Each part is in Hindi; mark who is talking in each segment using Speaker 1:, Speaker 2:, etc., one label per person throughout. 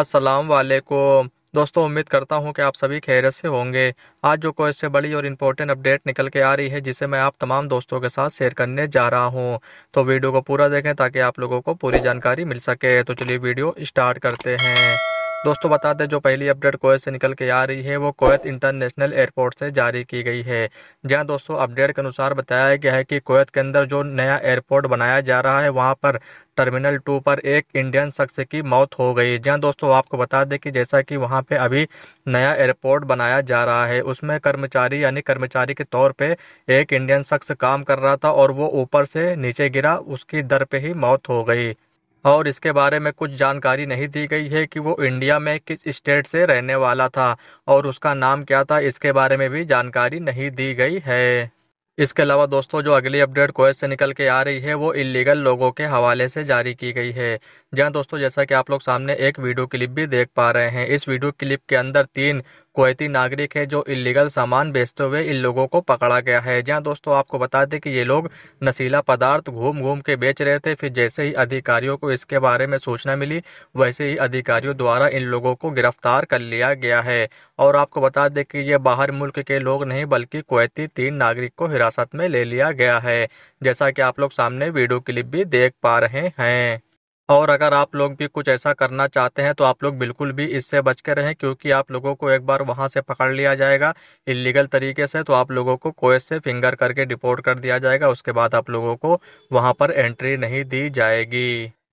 Speaker 1: अस्सलाम वालेकुम दोस्तों उम्मीद करता हूं कि आप सभी खैरियत से होंगे आज जो कोई इससे बड़ी और इम्पोर्टेंट अपडेट निकल के आ रही है जिसे मैं आप तमाम दोस्तों के साथ शेयर करने जा रहा हूं तो वीडियो को पूरा देखें ताकि आप लोगों को पूरी जानकारी मिल सके तो चलिए वीडियो स्टार्ट करते हैं दोस्तों बता दें जो पहली अपडेट कोयत से निकल के आ रही है वो कोयत इंटरनेशनल एयरपोर्ट से जारी की गई है जहां दोस्तों अपडेट के अनुसार बताया गया है कि कोयत के अंदर जो नया एयरपोर्ट बनाया जा रहा है वहां पर टर्मिनल टू पर एक इंडियन शख्स की मौत हो गई जहां दोस्तों आपको बता दें कि जैसा कि वहां पे अभी नया एयरपोर्ट बनाया जा रहा है उसमें कर्मचारी यानी कर्मचारी के तौर पे एक इंडियन शख्स काम कर रहा था और वो ऊपर से नीचे गिरा उसकी दर पे ही मौत हो गई और इसके बारे में कुछ जानकारी नहीं दी गई है कि वो इंडिया में किस स्टेट से रहने वाला था और उसका नाम क्या था इसके बारे में भी जानकारी नहीं दी गई है इसके अलावा दोस्तों जो अगली अपडेट कोएत से निकल के आ रही है वो इलीगल लोगों के हवाले से जारी की गई है जहां दोस्तों जैसा कि आप लोग सामने एक वीडियो क्लिप भी देख पा रहे हैं इस वीडियो क्लिप के अंदर तीन कुवैती नागरिक है जो इलीगल सामान बेचते हुए इन लोगों को पकड़ा गया है जहाँ दोस्तों आपको बता दें कि ये लोग नशीला पदार्थ घूम घूम के बेच रहे थे फिर जैसे ही अधिकारियों को इसके बारे में सूचना मिली वैसे ही अधिकारियों द्वारा इन लोगों को गिरफ्तार कर लिया गया है और आपको बता दें कि ये बाहर मुल्क के लोग नहीं बल्कि कुवैती तीन नागरिक को हिरासत में ले लिया गया है जैसा कि आप लोग सामने वीडियो क्लिप भी देख पा रहे हैं और अगर आप लोग भी कुछ ऐसा करना चाहते हैं तो आप लोग बिल्कुल भी इससे बच के रहें क्योंकि आप लोगों को एक बार वहाँ से पकड़ लिया जाएगा इलीगल तरीके से तो आप लोगों को कोयत से फिंगर करके डिपोर्ट कर दिया जाएगा उसके बाद आप लोगों को वहाँ पर एंट्री नहीं दी जाएगी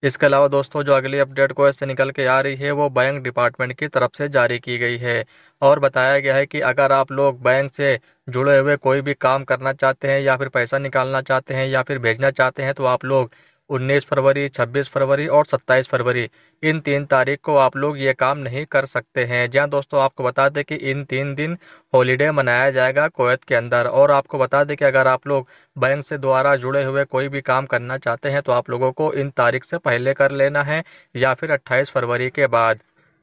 Speaker 1: इसके अलावा दोस्तों जो अगली अपडेट को से निकल के आ रही है वो बैंक डिपार्टमेंट की तरफ से जारी की गई है और बताया गया है कि अगर आप लोग बैंक से जुड़े हुए कोई भी काम करना चाहते हैं या फिर पैसा निकालना चाहते हैं या फिर भेजना चाहते हैं तो आप लोग उन्नीस फरवरी छब्बीस फरवरी और सत्ताईस फरवरी इन तीन तारीख को आप लोग ये काम नहीं कर सकते हैं जहाँ दोस्तों आपको बता दें कि इन तीन दिन हॉलीडे मनाया जाएगा कोवैत के अंदर और आपको बता दें कि अगर आप लोग बैंक से द्वारा जुड़े हुए कोई भी काम करना चाहते हैं तो आप लोगों को इन तारीख से पहले कर लेना है या फिर अट्ठाईस फरवरी के बाद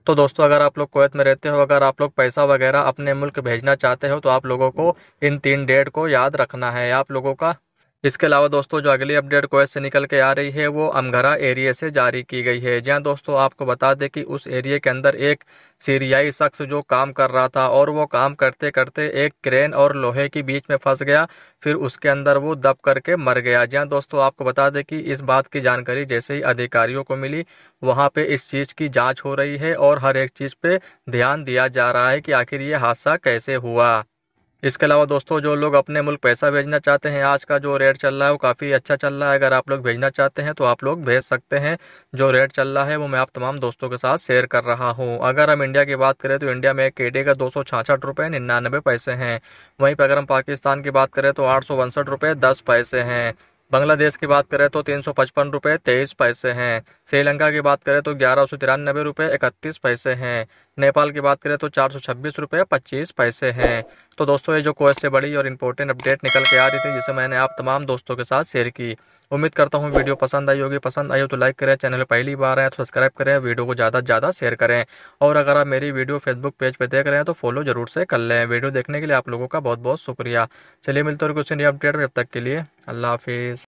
Speaker 1: तो दोस्तों अगर आप लोग कोवैत में रहते हो अगर आप लोग पैसा वगैरह अपने मुल्क भेजना चाहते हो तो आप लोगों को इन तीन डेट को याद रखना है आप लोगों का इसके अलावा दोस्तों जो अगली अपडेट कोयत से निकल के आ रही है वो अमघरा एरिया से जारी की गई है जहाँ दोस्तों आपको बता दें कि उस एरिया के अंदर एक सीरियाई शख्स जो काम कर रहा था और वो काम करते करते एक क्रेन और लोहे के बीच में फंस गया फिर उसके अंदर वो दब करके मर गया जहाँ दोस्तों आपको बता दें कि इस बात की जानकारी जैसे ही अधिकारियों को मिली वहाँ पे इस चीज़ की जाँच हो रही है और हर एक चीज़ पर ध्यान दिया जा रहा है कि आखिर ये हादसा कैसे हुआ इसके अलावा दोस्तों जो लोग अपने मुल्क पैसा भेजना चाहते हैं आज का जो रेट चल रहा है वो काफ़ी अच्छा चल रहा है अगर आप लोग भेजना चाहते हैं तो आप लोग भेज सकते हैं जो रेट चल रहा है वो मैं आप तमाम दोस्तों के साथ शेयर कर रहा हूँ अगर हम इंडिया की बात करें तो इंडिया में एक के का दो सौ छाछठ रुपये निन्यानबे पैसे हैं वहीं पर अगर हम पाकिस्तान की बात करें तो आठ सौ उनसठ रुपये दस पैसे हैं बांग्लादेश की बात करें तो तीन सौ पचपन रुपये तेईस पैसे हैं श्रीलंका की बात करें तो ग्यारह सौ तिरानबे रुपये इकतीस पैसे हैं नेपाल की बात करें तो चार सौ छब्बीस रुपये पच्चीस पैसे हैं तो दोस्तों ये जो कोई से बड़ी और इंपॉर्टेंट अपडेट निकल के आ रही थी जिसे मैंने आप तमाम दोस्तों के साथ शेयर की उम्मीद करता हूँ वीडियो पसंद आई होगी पसंद आई हो तो लाइक करें चैनल पहली बार आए तो सब्सक्राइब करें वीडियो को ज़्यादा से ज़्यादा शेयर करें और अगर आप मेरी वीडियो फेसबुक पेज पर देख रहे हैं तो फॉलो जरूर से कर लें वीडियो देखने के लिए आप लोगों का बहुत बहुत शुक्रिया चलिए मिलते और कुछ नई अपडेट में अब तक के लिए अल्लाह हाफिज़